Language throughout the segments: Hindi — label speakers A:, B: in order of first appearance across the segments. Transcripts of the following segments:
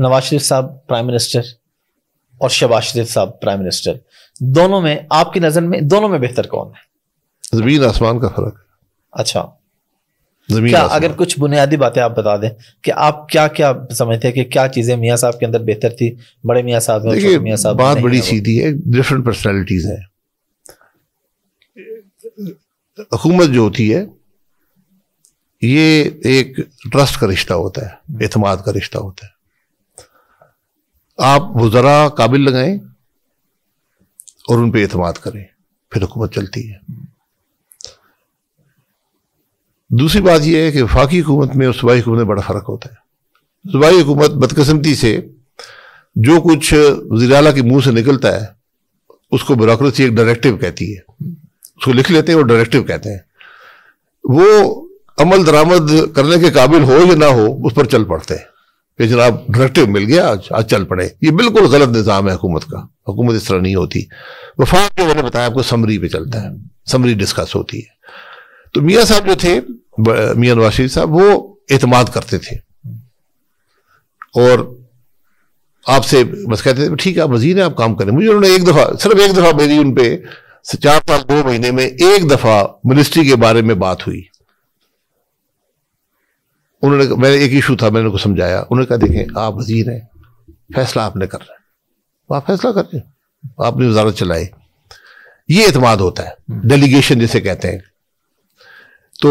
A: नवाज शरीफ साहब प्राइम मिनिस्टर और शबाज शरीफ साहब प्राइम मिनिस्टर दोनों में आपकी नजर में दोनों में बेहतर कौन
B: है जमीन आसमान का फर्क अच्छा जमीन क्या अगर
A: कुछ बुनियादी बातें आप बता दें कि आप क्या क्या समझते हैं कि क्या चीजें मियाँ साहब के अंदर बेहतर थी बड़े मियाँ साहब में मियाँ साहब बात बड़ी
B: सीधी है डिफरेंट पर्सनैलिटीज है हुकूमत जो होती है ये एक ट्रस्ट का रिश्ता होता है हम्म। एतमाद का रिश्ता होता है आप वजरा काबिल लगाएं और उन पर एतमाद करें फिर हुकूमत चलती है दूसरी बात यह है कि वफाकी हुकूमत में और सूबाई हुकूमत में बड़ा फ़र्क होता है सूबाई हुकूमत बदकस्मती से जो कुछ वजी अला के मुंह से निकलता है उसको ब्यूरोसी एक डायरेक्टिव कहती है उसको लिख लेते हैं और डायरेक्टिव कहते हैं वो अमल दरामद करने के काबिल हो या ना हो उस पर चल पड़ते हैं कि जनाब डायरेक्टिव मिल गया आज चल पड़े ये बिल्कुल गलत निज़ाम है हुकूमत का हुकूमत इस तरह नहीं होती वफाक के मैंने बताया आपको समरी पे चलता है समरी डिस्कस होती है तो मियाँ साहब जो थे मियाँ नवाज शरीफ साहब वो एतमाद करते थे और आपसे बस कहते थे ठीक है आप वजीर हैं आप काम करें मुझे उन्होंने एक दफ़ा सिर्फ एक दफ़ा मेरी उन पर चार साल दो महीने में एक दफ़ा मिनिस्ट्री के बारे में बात हुई उन्होंने मैंने एक इशू था मैंने उनको समझाया उन्होंने कहा देखें आप वजीर हैं फैसला आपने कर रहे हैं तो आप फैसला कर रहे हो आपने वजारत चलाई ये अतमाद होता है डेलीगेशन जिसे कहते हैं तो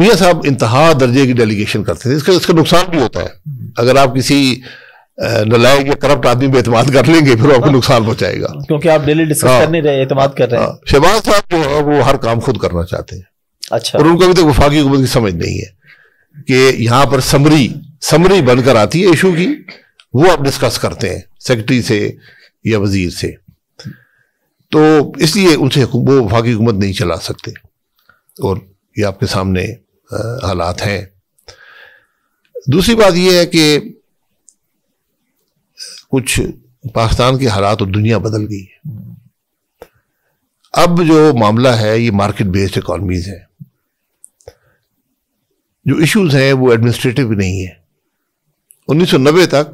B: मियाँ साहब इंतहा दर्जे की डेलीगेशन करते थे इसका इसका नुकसान भी होता है अगर आप किसी नलायक या करप्ट आदमी में एतमाद कर लेंगे फिर आपको नुकसान पहुंचाएगा
A: क्योंकि आप डेली डिस्कस हाँ। कर नहीं रहे एतमाद कर रहे हैं हाँ,
B: शहबाज साहब जो है वो हर काम खुद करना चाहते हैं अच्छा और उनको अभी तक वफाकी हुकूमत की समझ नहीं है कि यहां पर समरी समरी बनकर आती है इशू की वो आप डिस्कस करते हैं सेक्रेटरी से या वजीर से तो इसलिए उनसे वो वफाकी हुकूमत नहीं चला सकते और ये आपके सामने हालात हैं दूसरी बात यह है कि कुछ पाकिस्तान के हालात और दुनिया बदल गई है अब जो मामला है ये मार्केट बेस्ड इकॉनमीज है जो इश्यूज हैं वो एडमिनिस्ट्रेटिव नहीं है 1990 तक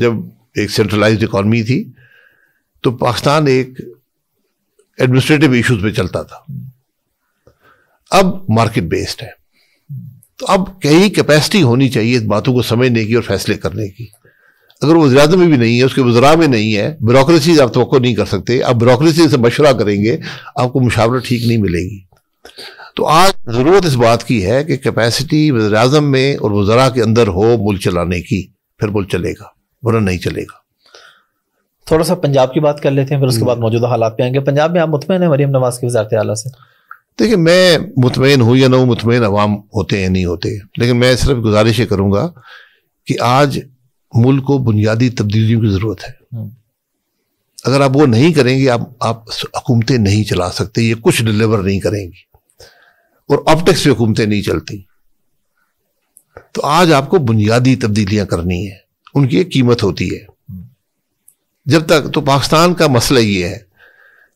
B: जब एक सेंट्रलाइज्ड इकॉनमी थी तो पाकिस्तान एक एडमिनिस्ट्रेटिव इश्यूज पे चलता था अब मार्केट बेस्ड है तो अब कहीं कैपेसिटी होनी चाहिए इस बातों को समझने की और फैसले करने की अगर वो वजरात में भी नहीं है उसके वजरा में नहीं है ब्यूरोसी आप तो नहीं कर सकते आप ब्यूरोसी से मशवरा करेंगे आपको मुशावरा ठीक नहीं मिलेगी तो आज ज़रूरत इस बात की है कि कैपेसिटी अजम में और वज़रा के अंदर हो मुल्क चलाने की फिर मुल चलेगा वरना नहीं चलेगा
A: थोड़ा सा पंजाब की बात कर लेते हैं फिर उसके हम्म। बाद मौजूदा हालात पे आएंगे पंजाब में आप मुतमिन हैं मरीम नवाज की वजारत आला से
B: देखिए मैं मुतमिन हूँ या ना हूँ मुतमिन अवाम होते हैं नहीं होते लेकिन मैं सिर्फ गुजारिश करूंगा करूँगा कि आज मुल्क को बुनियादी तब्दीलियों की ज़रूरत है हम्म। अगर आप वो नहीं करेंगे आप आप हुकूमतें नहीं चला सकते ये कुछ डिलीवर नहीं करेंगी और ऑप्टिक्स पे हुकूमतें नहीं चलती तो आज आपको बुनियादी तब्दीलियां करनी है उनकी एक कीमत होती है जब तक तो पाकिस्तान का मसला ये है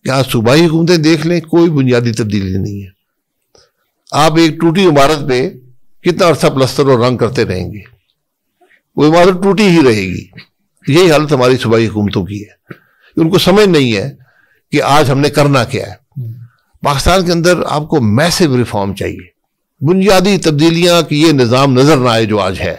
B: कि आज सूबाई हुकूमतें देख लें कोई बुनियादी तब्दीली नहीं है आप एक टूटी इमारत पे कितना अर्सा प्लस्तर और रंग करते रहेंगे वो इमारत टूटी ही रहेगी यही हालत हमारी सूबाई हुकूमतों की है उनको समझ नहीं है कि आज हमने करना क्या है पाकिस्तान के अंदर आपको मैसिव रिफॉर्म चाहिए बुनियादी तब्दीलियां कि ये निज़ाम नज़र ना आए जो आज है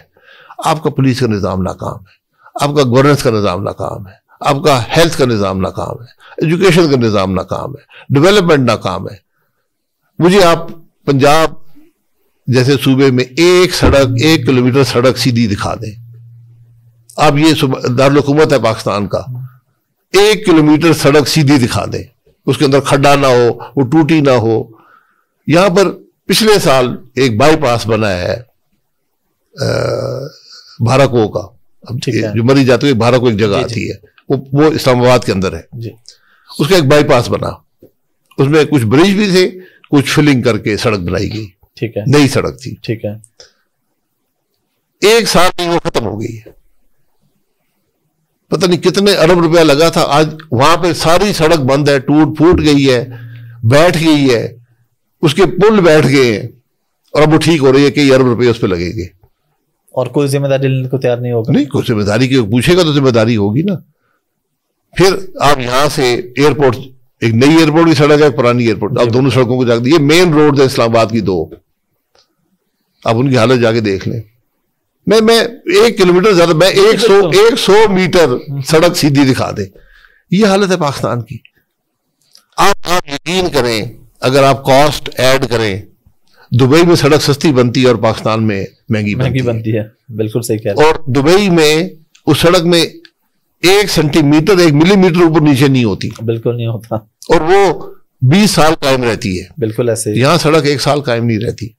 B: आपका पुलिस का निज़ाम नाकाम है आपका गवर्नेंस का निज़ाम नाकाम है आपका हेल्थ का निज़ाम नाकाम है एजुकेशन का निज़ाम नाकाम है डेवलपमेंट नाकाम है मुझे आप पंजाब जैसे सूबे में एक सड़क एक किलोमीटर सड़क सीधी दिखा दें आप ये दारकूमत है पाकिस्तान का एक किलोमीटर सड़क सीधी दिखा दें उसके अंदर खड्डा ना हो वो टूटी ना हो यहां पर पिछले साल एक बाईपास बना है भारको का अब ठीक है जो मरी जाती है भारको एक जगह आती है वो वो इस्लामाबाद के अंदर है उसका एक बाईपास बना उसमें कुछ ब्रिज भी थे कुछ फिलिंग करके सड़क बनाई गई ठीक है नई सड़क थी ठीक है एक साल में वो खत्म हो गई है पता नहीं कितने अरब रुपया लगा था आज वहां पे सारी सड़क बंद है टूट फूट गई है बैठ गई है उसके पुल बैठ गए हैं और अब वो ठीक हो रही है कई अरब रुपये उस पर लगेंगे और कोई जिम्मेदारी लेने को तैयार नहीं होगा नहीं कोई जिम्मेदारी की पूछेगा तो जिम्मेदारी होगी ना फिर आप यहां से एयरपोर्ट एक नई एयरपोर्ट की सड़क है पुरानी एयरपोर्ट आप दोनों सड़कों को जाकर ये मेन रोड है इस्लामाबाद की दो आप उनकी हालत जाके देख लें मैं मैं एक किलोमीटर ज्यादा मैं एक सौ एक सौ मीटर सड़क सीधी दिखा दे ये हालत है पाकिस्तान की आप आप यकीन करें अगर आप कॉस्ट ऐड करें दुबई में सड़क सस्ती बनती है और पाकिस्तान में महंगी महंगी बनती, बनती है बिल्कुल सही कह रहे और दुबई में उस सड़क में एक सेंटीमीटर एक मिलीमीटर ऊपर नीचे नहीं होती बिल्कुल नहीं होता और वो बीस साल कायम रहती है बिल्कुल ऐसे यहाँ सड़क एक साल कायम नहीं रहती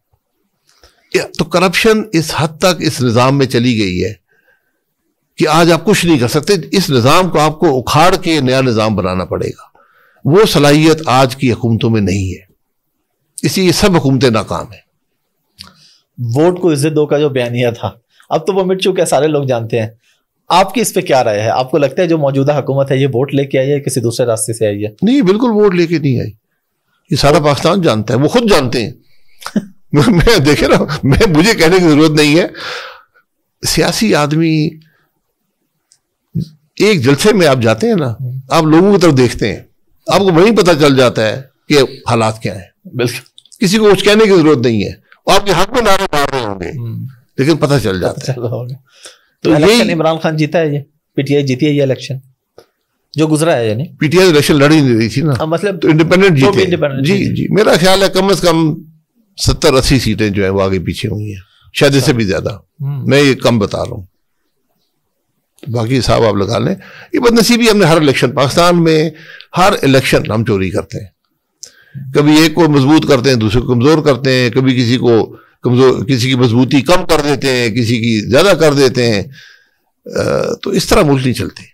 B: तो करप्शन इस हद तक इस निज़ाम में चली गई है कि आज आप कुछ नहीं कर सकते इस निज़ाम को आपको उखाड़ के नया निज़ाम बनाना पड़ेगा वो सलाहियत आज की हुकूमतों में नहीं है इसी सब हुकूमतें नाकाम है
A: वोट को इज्जत दो का जो बयानिया था अब तो वो मिट चुके हैं सारे लोग जानते हैं आपकी इस पे क्या राय है आपको लगता है जो मौजूदा हुकूमत है ये वोट लेके आई है किसी दूसरे रास्ते से आई है नहीं बिल्कुल वोट
B: लेके नहीं आई ये सारा पाकिस्तान जानता है वो खुद जानते हैं मैं देखे ना मैं मुझे कहने की जरूरत नहीं है सियासी आदमी एक जलसे में आप जाते हैं ना आप लोगों की तरफ देखते हैं आपको वही पता चल जाता है कि हालात क्या है किसी को कुछ कहने की जरूरत नहीं है आपके हक में नारे मार रहे होंगे हम्म। लेकिन पता चल जाता है तो यही इमरान खान जीता
A: है ये पीटीआई जीती है ये इलेक्शन जो गुजरा है यानी
B: पीटीआई इलेक्शन लड़ी नहीं रही थी ना हाँ, मतलब तो इंडिपेंडेंट तो जीते जी जी मेरा ख्याल है कम अज कम सत्तर अस्सी सीटें जो है वो आगे पीछे हुई हैं शायद इससे भी ज्यादा हम्म। मैं ये कम बता रहा हूँ तो बाकी साहब आप लगा लें ये बदनसीबी हमने हर इलेक्शन पाकिस्तान में हर इलेक्शन हम चोरी करते हैं कभी एक को मजबूत करते हैं दूसरे को कमज़ोर करते हैं कभी किसी को कमज़ोर किसी की मजबूती कम कर देते हैं किसी की ज़्यादा कर देते हैं तो इस तरह मुल्क नहीं चलते